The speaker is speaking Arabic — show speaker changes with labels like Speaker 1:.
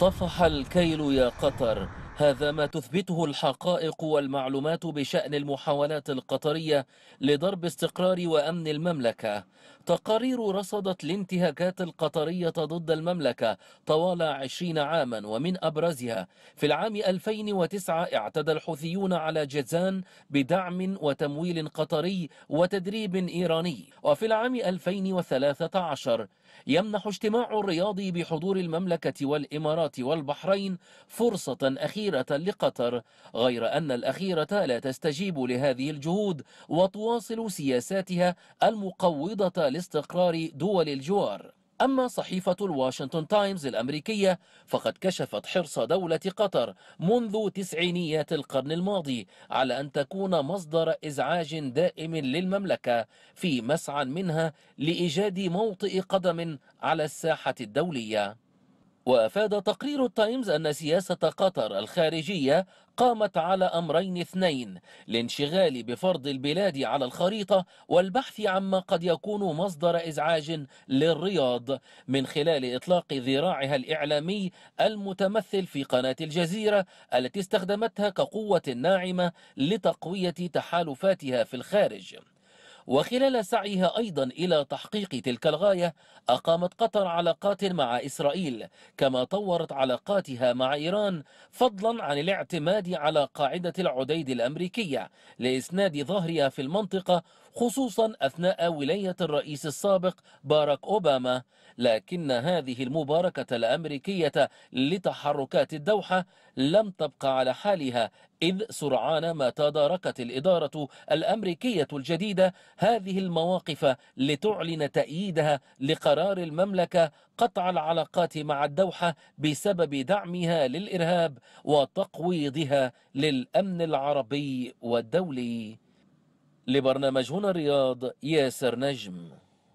Speaker 1: طفح الكيل يا قطر هذا ما تثبته الحقائق والمعلومات بشأن المحاولات القطرية لضرب استقرار وأمن المملكة تقارير رصدت الانتهاكات القطرية ضد المملكة طوال عشرين عاما ومن أبرزها في العام 2009 اعتدى الحوثيون على جزان بدعم وتمويل قطري وتدريب إيراني وفي العام 2013 يمنح اجتماع الرياضي بحضور المملكة والإمارات والبحرين فرصة أخيرة أخيرة لقطر غير أن الأخيرة لا تستجيب لهذه الجهود وتواصل سياساتها المقوضة لاستقرار دول الجوار أما صحيفة الواشنطن تايمز الأمريكية فقد كشفت حرص دولة قطر منذ تسعينيات القرن الماضي على أن تكون مصدر إزعاج دائم للمملكة في مسعى منها لإيجاد موطئ قدم على الساحة الدولية وأفاد تقرير التايمز أن سياسة قطر الخارجية قامت على أمرين اثنين الانشغال بفرض البلاد على الخريطة والبحث عما قد يكون مصدر إزعاج للرياض من خلال إطلاق ذراعها الإعلامي المتمثل في قناة الجزيرة التي استخدمتها كقوة ناعمة لتقوية تحالفاتها في الخارج وخلال سعيها أيضا إلى تحقيق تلك الغاية أقامت قطر علاقات مع إسرائيل كما طورت علاقاتها مع إيران فضلا عن الاعتماد على قاعدة العديد الأمريكية لإسناد ظهرها في المنطقة خصوصا أثناء ولاية الرئيس السابق باراك أوباما لكن هذه المباركة الأمريكية لتحركات الدوحة لم تبقى على حالها إذ سرعان ما تداركت الإدارة الأمريكية الجديدة هذه المواقف لتعلن تأييدها لقرار المملكة قطع العلاقات مع الدوحة بسبب دعمها للإرهاب وتقويضها للأمن العربي والدولي لبرنامج هنا الرياض ياسر نجم